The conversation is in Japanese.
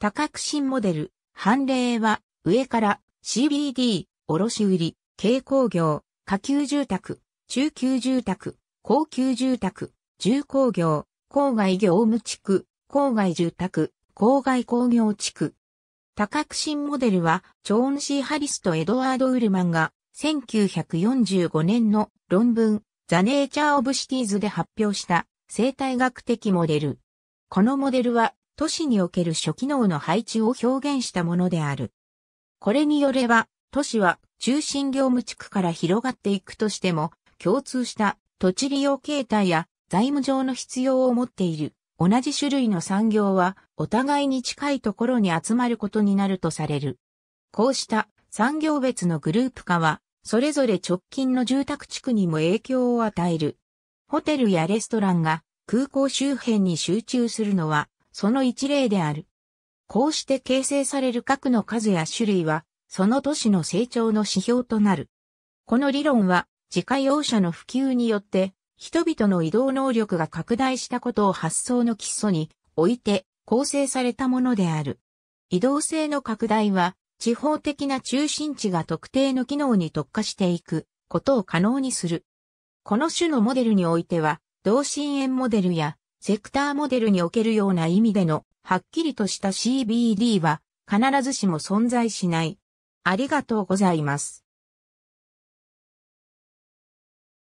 多角新モデル、判例は、上から CBD、卸売、軽工業、下級住宅、中級住宅、高級住宅、重工業、郊外業務地区、郊外住宅、郊外工業地区。多角新モデルは、チョーン・シー・ハリスとエドワード・ウルマンが、1945年の論文、ザ・ネイチャー・オブ・シティーズで発表した、生態学的モデル。このモデルは、都市における諸機能の配置を表現したものである。これによれば、都市は中心業務地区から広がっていくとしても、共通した土地利用形態や財務上の必要を持っている同じ種類の産業はお互いに近いところに集まることになるとされる。こうした産業別のグループ化は、それぞれ直近の住宅地区にも影響を与える。ホテルやレストランが空港周辺に集中するのはその一例である。こうして形成される核の数や種類は、その都市の成長の指標となる。この理論は、自家用車の普及によって、人々の移動能力が拡大したことを発想の基礎において構成されたものである。移動性の拡大は、地方的な中心地が特定の機能に特化していくことを可能にする。この種のモデルにおいては、同心円モデルやセクターモデルにおけるような意味での、はっきりとした CBD は、必ずしも存在しない。ありがとうございます。